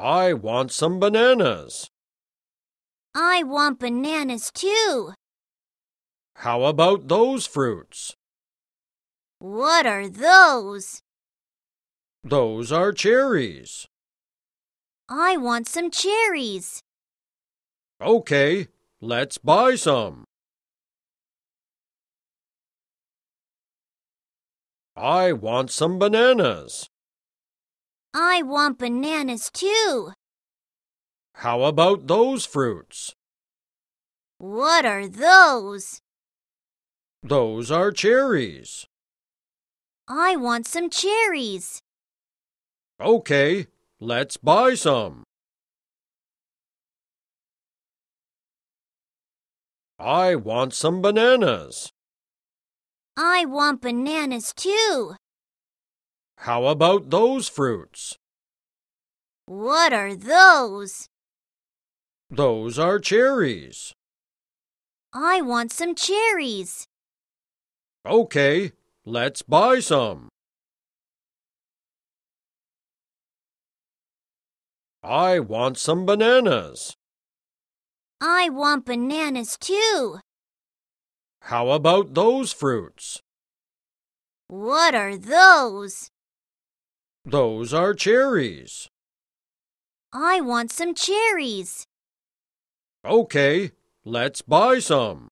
I want some bananas. I want bananas too. How about those fruits? What are those? Those are cherries. I want some cherries. Okay, let's buy some. I want some bananas. I want bananas too. How about those fruits? What are those? Those are cherries. I want some cherries. Okay, let's buy some. I want some bananas. I want bananas too. How about those fruits? What are those? Those are cherries. I want some cherries. Okay, let's buy some. I want some bananas. I want bananas too. How about those fruits? What are those? Those are cherries. I want some cherries. Okay, let's buy some.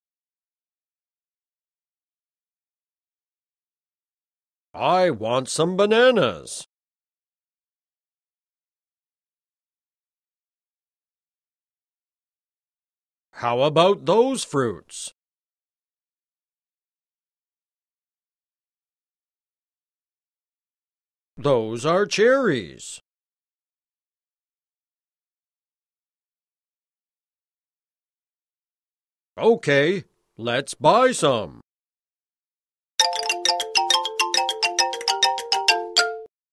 I want some bananas. How about those fruits? Those are cherries. Okay, let's buy some.